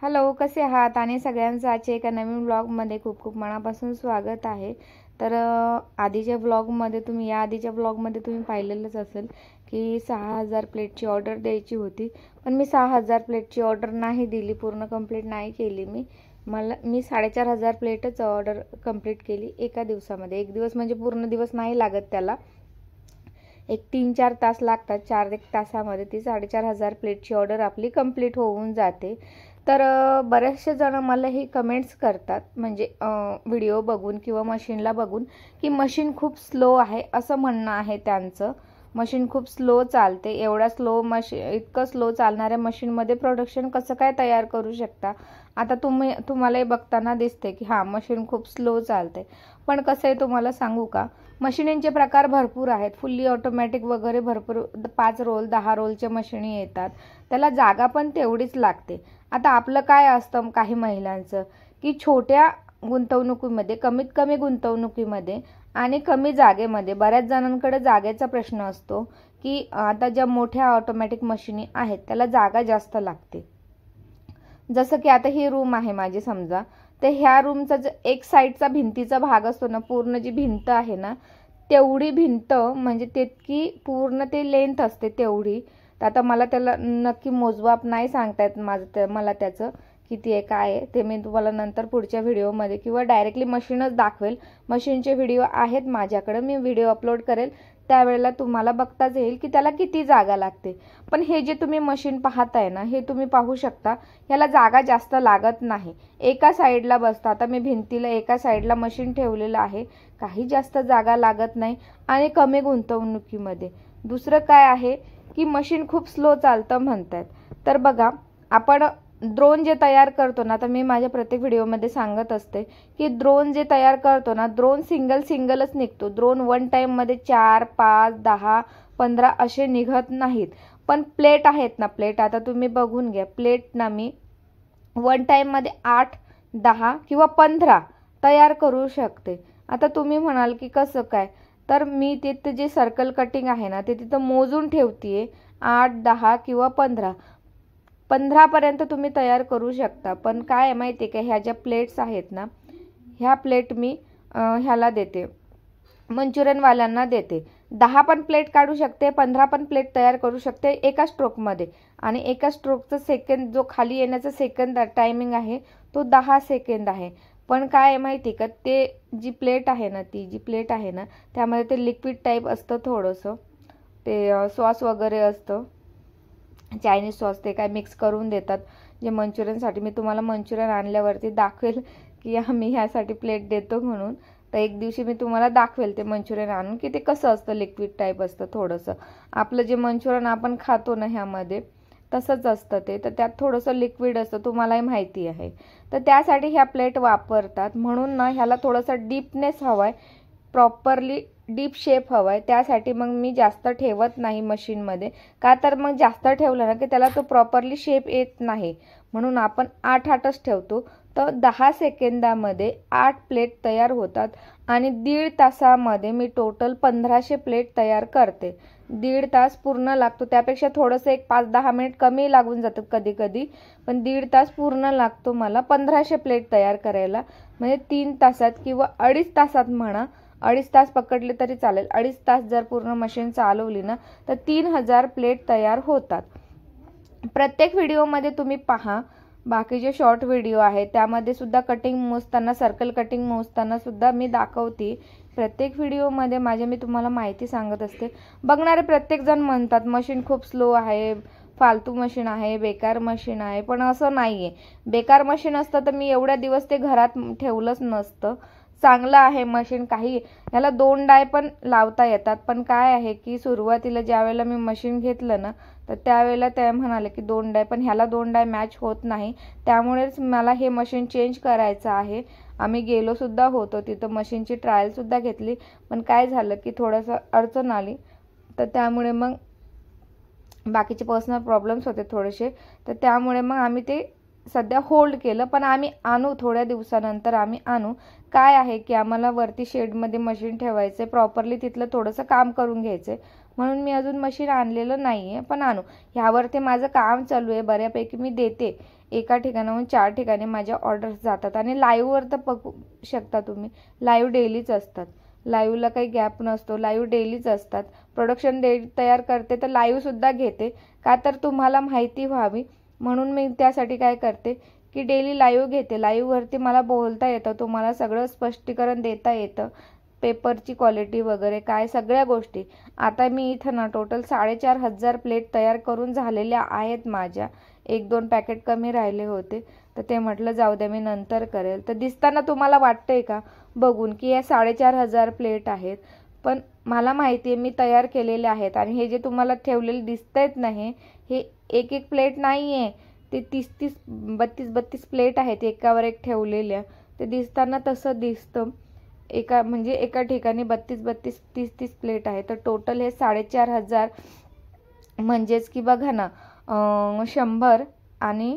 hello कसे आहात आणि सगळ्यांचं आजच्या एका नवीन ब्लॉगमध्ये खूप खूप मनापासून स्वागत आहे तर आधीच्या ब्लॉगमध्ये तुम्ही या आधीच्या ब्लॉगमध्ये तुम्ही पाहिलेलंच असेल की सहा हजार प्लेटची ऑर्डर द्यायची होती पण मी सहा हजार प्लेटची ऑर्डर नाही दिली पूर्ण कंप्लीट नाही केली मी मला मी साडेचार हजार प्लेटच ऑर्डर कंप्लीट केली एका दिवसामध्ये एक दिवस म्हणजे पूर्ण दिवस नाही लागत त्याला एक तीन चार तास लागतात चार एक तासामध्ये ती साडेचार हजार प्लेटची ऑर्डर आपली कंप्लीट होऊन जाते तर बरेचसे जणं मला ही कमेंट्स करतात म्हणजे व्हिडिओ बघून किंवा मशीनला बघून की मशीन खूप स्लो आहे असं म्हणणं आहे त्यांचं मशीन खूप स्लो चालते एवढा स्लो मशी इतकं स्लो चालणाऱ्या मशीनमध्ये प्रोडक्शन कसं काय तयार करू शकता आता तुम्ही तुम्हाला बघताना दिसते की हां मशीन खूप स्लो चालते पण कसं आहे तुम्हाला सांगू का मशिनींचे प्रकार भरपूर आहेत फुल्ली ऑटोमॅटिक वगैरे भरपूर पाच रोल दहा रोलच्या मशिनी येतात त्याला जागा पण तेवढीच लागते आता आपलं काय असतं काही महिलांचं की छोट्या गुंतवणुकीमध्ये कमीत कमी गुंतवणुकीमध्ये आणि कमी जागेमध्ये बऱ्याच जणांकडे जागेचा प्रश्न असतो की आता ज्या मोठ्या ऑटोमॅटिक मशिनी आहेत त्याला जागा जास्त लागते जसं की आता ही रूम आहे माझी समजा तर ह्या रूमचा जो एक साईडचा भिंतीचा भाग असतो ना पूर्ण जी भिंत आहे ना तेवढी भिंत म्हणजे तितकी पूर्ण ते लेंथ असते तेवढी तर आता मला त्याला नक्की मोजवाप नाही सांगता येत माझं त्या मला त्याचं किती आहे काय आहे ते मी तुम्हाला नंतर पुढच्या व्हिडिओमध्ये किंवा डायरेक्टली मशीनच दाखवेल मशीनचे व्हिडिओ आहेत माझ्याकडं मी व्हिडिओ अपलोड करेल त्यावेळेला तुम्हाला बघताच येईल की त्याला किती जागा लागते पण हे जे तुम्ही मशीन पाहताय ना हे तुम्ही पाहू शकता ह्याला जागा जास्त लागत नाही एका साईडला बसता आता मी भिंतीला एका साईडला मशीन ठेवलेलं आहे काही जास्त जागा लागत नाही आणि कमी गुंतवणुकीमध्ये दुसरं काय आहे की मशीन खूप स्लो चालतं म्हणतात तर बघा आपण द्रोण जे तयार करतो ना तर मी माझ्या प्रत्येक व्हिडिओमध्ये सांगत असते की द्रोण जे तयार करतो ना द्रोण सिंगल सिंगलच निघतो द्रोण वन टाईममध्ये चार पाच दहा पंधरा असे निघत नाहीत पण प्लेट आहेत ना प्लेट आता तुम्ही बघून घ्या प्लेट ना मी वन टाईममध्ये आठ दहा किंवा पंधरा तयार करू शकते आता तुम्ही म्हणाल की कसं काय तर मी तिथं जे सर्कल कटिंग आहे ना ते तिथं मोजून ठेवते आठ दहा किंवा पंधरा पंधरापर्यंत तुम्ही तयार करू शकता पण काय आहे माहिती आहे का ह्या ज्या प्लेट्स आहेत ना ह्या प्लेट मी ह्याला देते मंचुरियनवाल्यांना देते दहा पण प्लेट काढू शकते पंधरा पण प्लेट तयार करू शकते एका स्ट्रोकमध्ये आणि एका स्ट्रोकचं सेकंद जो खाली येण्याचा सेकंद टायमिंग आहे तो दहा सेकंद आहे पण काय आहे माहिती का ते जी प्लेट आहे ना ती जी प्लेट आहे ना त्यामध्ये ते लिक्विड टाईप असतं थोडंसं ते सॉस वगैरे असतं चायनीज सॉस ते काय मिक्स करून देतात जे मंचुरियनसाठी मी तुम्हाला मंचुरियन आणल्यावरती दाखवेल की मी ह्यासाठी प्लेट देतो म्हणून तर एक दिवशी मी तुम्हाला दाखवेल ते मंचुरियन आणून की ते कसं असतं लिक्विड टाईप असतं थोडंसं आपलं जे मंचुरियन आपण खातो ना ह्यामध्ये तसंच असतं ते तर त्यात थोडंसं लिक्विड असतं तुम्हालाही माहिती आहे तर त्यासाठी ह्या प्लेट वापरतात म्हणून ना ह्याला थोडंसं डीपनेस हवा आहे प्रॉपरली डीप शेप हवा आहे त्यासाठी मग मी जास्त ठेवत नाही मशीनमध्ये का तर मग जास्त ठेवलं ना की त्याला तो प्रॉपरली शेप येत नाही म्हणून आपण आठ आठच ठेवतो तर दहा सेकंदामध्ये आठ प्लेट तयार होतात आणि दीड तासामध्ये मी टोटल पंधराशे प्लेट तयार करते दीड तास पूर्ण लागतो त्यापेक्षा थोडंसं एक पाच दहा मिनिट कमी लागून जातात कधी कधी पण दीड तास पूर्ण लागतो मला पंधराशे प्लेट तयार करायला म्हणजे तीन तासात किंवा अडीच तासात म्हणा अडीच तास पकडले तरी चालेल अडीच तास जर पूर्ण मशीन चालवली ना तर तीन हजार प्लेट तयार होतात प्रत्येक व्हिडिओमध्ये तुम्ही पहा बाकी जे शॉर्ट व्हिडिओ आहेत त्यामध्ये सुद्धा कटिंग मोजताना सर्कल कटिंग मोजताना सुद्धा मी दाखवते प्रत्येक व्हिडिओमध्ये माझे मी तुम्हाला माहिती सांगत असते बघणारे प्रत्येकजण म्हणतात मशीन खूप स्लो आहे फालतू मशीन आहे बेकार मशीन आहे पण असं नाही आहे बेकार मशीन असतं तर मी एवढ्या दिवस ते घरात ठेवलंच नसतं चांगलं आहे मशीन काही ह्याला दोन डाय पण लावता येतात पण काय आहे की सुरुवातीला ज्यावेळेला मी मशीन घेतलं ना तर त्यावेळेला ते म्हणाले की दोन डाय पण ह्याला दोन डाय मॅच होत नाही त्यामुळेच मला हे मशीन चेंज करायचं आहे आम्ही गेलोसुद्धा होतो तिथं मशीनची ट्रायलसुद्धा घेतली पण काय झालं की थोडंसं अडचण आली तर त्यामुळे मग बाकीचे पर्सनल प्रॉब्लेम्स होते थोडेसे तर त्यामुळे मग आम्ही ते सध्या होल्ड केलं पण आम्ही आणू थोड्या दिवसानंतर आम्ही आणू काय आहे की आम्हाला वरती शेडमध्ये मशीन ठेवायचं आहे प्रॉपरली तिथलं थोडंसं काम करून घ्यायचं आहे म्हणून मी अजून मशीन आणलेलं नाही आहे पण आणू ह्यावरती माझं काम चालू आहे बऱ्यापैकी मी देते एका ठिकाणाहून चार ठिकाणी माझ्या ऑर्डर्स जातात आणि लाईव्हवर तर बघू शकता तुम्ही लाईव्ह डेलीच असतात लाईव्हला काही गॅप नसतो लाईव्ह डेलीच असतात प्रोडक्शन डे तयार करते तर लाईव्हसुद्धा घेते का तर तुम्हाला माहिती व्हावी म्हणून मी त्यासाठी काय करते की डेली लाईव्ह घेते लाईव्हवरती मला बोलता येतं तुम्हाला सगळं स्पष्टीकरण देता येतं पेपरची क्वालिटी वगैरे काय सगळ्या गोष्टी आता मी इथं ना टोटल साडेचार हजार प्लेट तयार करून झालेल्या आहेत माझ्या एक दोन पॅकेट कमी राहिले होते तर ते म्हटलं जाऊ द्या मी नंतर करेल तर दिसताना तुम्हाला वाटतंय का बघून की या साडेचार हजार प्लेट आहेत पण मला माहिती आहे मी तयार केलेले आहेत आणि हे जे तुम्हाला ठेवलेले दिसत आहेत नाही हे एक एक प्लेट नाही आहे ते तीस तीस बत्तीस बत्तीस प्लेट आहेत एकावर एक ठेवलेल्या ते दिसताना तसं दिसतं एका म्हणजे एका ठिकाणी बत्तीस बत्तीस तीस तीस प्लेट आहे तर टोटल हे साडेचार हजार म्हणजेच की बघा ना शंभर आणि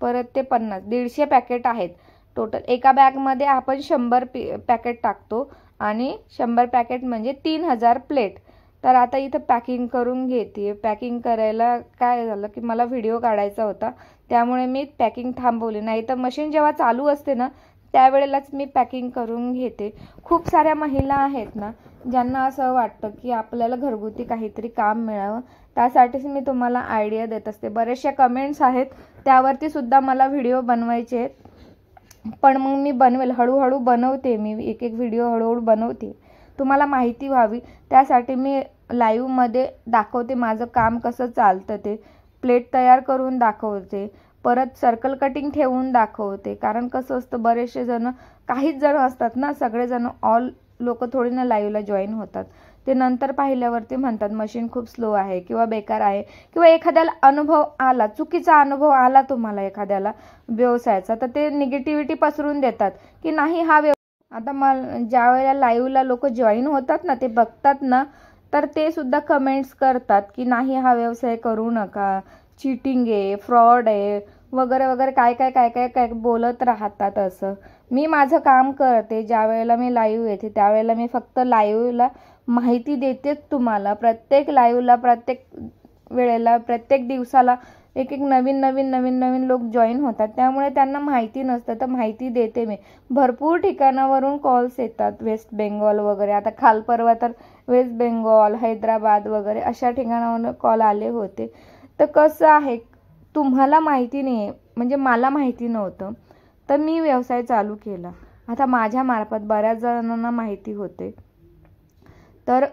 परत ते पन्नास दीडशे पॅकेट आहेत टोटल एका बॅगमध्ये आपण शंभर पी पॅकेट टाकतो आणि शंभर पॅकेट म्हणजे तीन हजार प्लेट तर आता इथं पॅकिंग करून घेते पॅकिंग करायला काय झालं की मला व्हिडिओ काढायचा होता त्यामुळे मी पॅकिंग थांबवली नाही तर मशीन जेव्हा चालू असते ना त्यावेळेलाच मी पॅकिंग करून घेते खूप साऱ्या महिला आहेत ना ज्यांना असं वाटतं की आपल्याला घरगुती काहीतरी काम मिळावं त्यासाठीच मी तुम्हाला आयडिया देत असते बरेचशा कमेंट्स आहेत त्यावरती सुद्धा मला व्हिडिओ बनवायचे आहेत पण मग मी बनवेल हळूहळू बनवते मी एक एक व्हिडिओ हळूहळू बनवते तुम्हाला माहिती व्हावी त्यासाठी मी मध्ये दाखवते माझं काम कसं चालतं ते प्लेट तयार करून दाखवते परत सर्कल कटिंग ठेवून दाखवते कारण कसं असतं बरेचसे जण काहीच जण असतात ना सगळेजण ऑल लोक थोडी ना लाईव्हला जॉईन होतात ते नंतर पाहिल्यावरती म्हणतात मशीन खूप स्लो आहे किंवा बेकार आहे किंवा एखाद्याला अनुभव आला चुकीचा अनुभव आला तुम्हाला एखाद्याला व्यवसायाचा तर ते निगेटिव्हिटी पसरून देतात की नाही हा व्यवसाय आता मग ज्या वेळेला लाईव्हला लोक जॉईन होतात ना ते बघतात ना तर ते सुद्धा कमेंट्स करतात की नाही हा व्यवसाय करू नका चिटिंग आहे फ्रॉड आहे वगैरे वगैरे काय काय काय काय काय बोलत राहतात असं मी माझं काम करते ज्या वेळेला मी लाईव्ह येते त्यावेळेला मी फक्त लाईव्हला माहिती देतेच तुम्हाला प्रत्येक लाईव्हला प्रत्येक वेळेला प्रत्येक दिवसाला एक एक नवीन नवीन नवीन नवीन लोक जॉईन होतात त्यामुळे त्यांना माहिती नसतं तर माहिती देते मी भरपूर ठिकाणावरून कॉल्स येतात वेस्ट बेंगॉल वगैरे आता खाल खालपर्वा तर वेस्ट बेंगॉल हैदराबाद वगैरे अशा ठिकाणावरून कॉल आले होते तर कसं आहे तुम्हाला माहिती नाही आहे म्हणजे मला माहिती नव्हतं तर मी व्यवसाय चालू केला आता माझ्यामार्फत बऱ्याच जणांना माहिती होते तर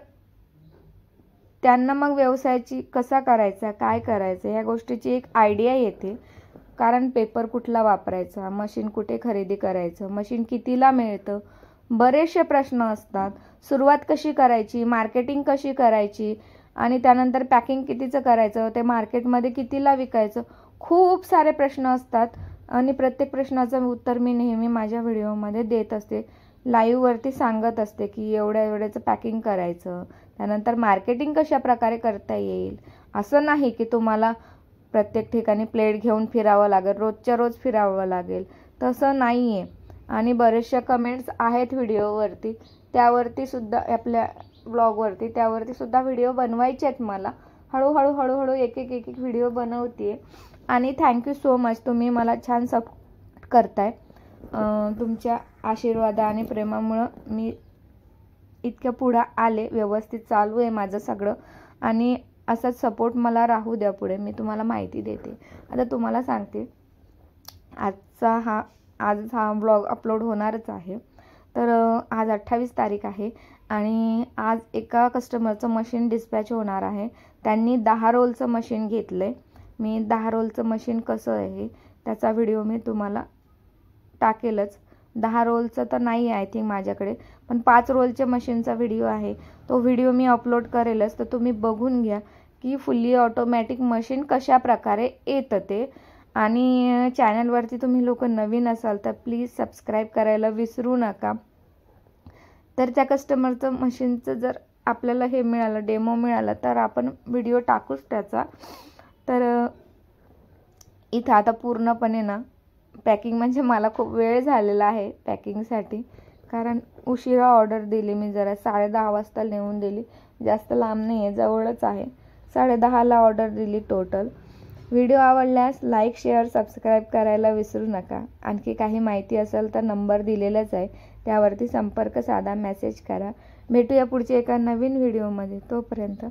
त्यांना मग व्यवसायाची कसा करायचा काय करायचं ह्या गोष्टीची एक आयडिया येते कारण पेपर कुठला वापरायचा मशीन कुठे खरेदी करायचं मशीन कितीला मिळतं बरेचसे प्रश्न असतात सुरुवात कशी करायची मार्केटिंग कशी करायची आणि त्यानंतर पॅकिंग कितीचं करायचं ते मार्केटमध्ये कितीला विकायचं खूप सारे प्रश्न असतात आणि प्रत्येक प्रश्नाचं उत्तर मी नेहमी माझ्या व्हिडिओमध्ये देत असते लाईव्हवरती सांगत असते की एवढ्या एवढ्याचं पॅकिंग करायचं त्यानंतर मार्केटिंग कशा प्रकारे करता येईल असं नाही की तुम्हाला प्रत्येक ठिकाणी प्लेट घेऊन फिरावं लागेल रोजच्या रोज फिरावं लागेल तसं नाही आहे आणि बऱ्याचशा कमेंट्स आहेत व्हिडिओवरती त्यावरती सुद्धा आपल्या ब्लॉगवरती त्यावरती सुद्धा व्हिडिओ बनवायचे आहेत मला हळूहळू हळूहळू एक एक एक एक व्हिडिओ बनवते आणि थँक्यू सो मच तुम्ही मला छान सप करताय तुमच्या आशीर्वादा आणि प्रेमामुळं मी इतक्या पुढं आले व्यवस्थित चालू आहे माझं सगळं आणि असाच सपोर्ट मला राहू द्या पुढे मी तुम्हाला माहिती देते आता तुम्हाला सांगते आजचा हा आज हा ब्लॉग अपलोड होणारच आहे तर आज अठ्ठावीस तारीख आहे आणि आज एका कस्टमरचं मशीन डिस्पॅच होणार आहे त्यांनी दहा रोलचं मशीन घेतलं आहे मी दहा रोलचं मशीन कसं आहे त्याचा व्हिडिओ मी तुम्हाला टाकेलच दहा रोलचं तर नाही आहे आय थिंक माझ्याकडे पण पाच रोलच्या मशीनचा व्हिडिओ आहे तो व्हिडिओ मी अपलोड करेलच तर तुम्ही बघून घ्या की फुल्ली ऑटोमॅटिक मशीन कशा प्रकारे येतं ते आणि चॅनलवरती तुम्ही लोक नवीन असाल तर प्लीज सबस्क्राईब करायला विसरू नका तर त्या कस्टमरचं मशीनचं जर आपल्याला हे मिळालं डेमो मिळालं तर आपण व्हिडिओ टाकूच त्याचा तर इथं आता पूर्णपणे ना पॅकिंग म्हणजे मला खूप वेळ झालेला आहे पॅकिंगसाठी कारण उशिरा ऑर्डर दिली मी जरा दहा वाजता नेऊन दिली जास्त लांब नाही आहे जवळच आहे साडेदहाला ऑर्डर दिली टोटल व्हिडिओ आवडल्यास लाईक शेअर सबस्क्राईब करायला विसरू नका आणखी काही माहिती असेल तर नंबर दिलेलाच आहे त्यावरती संपर्क साधा मेसेज करा भेटूया पुढच्या एका नवीन व्हिडिओमध्ये तोपर्यंत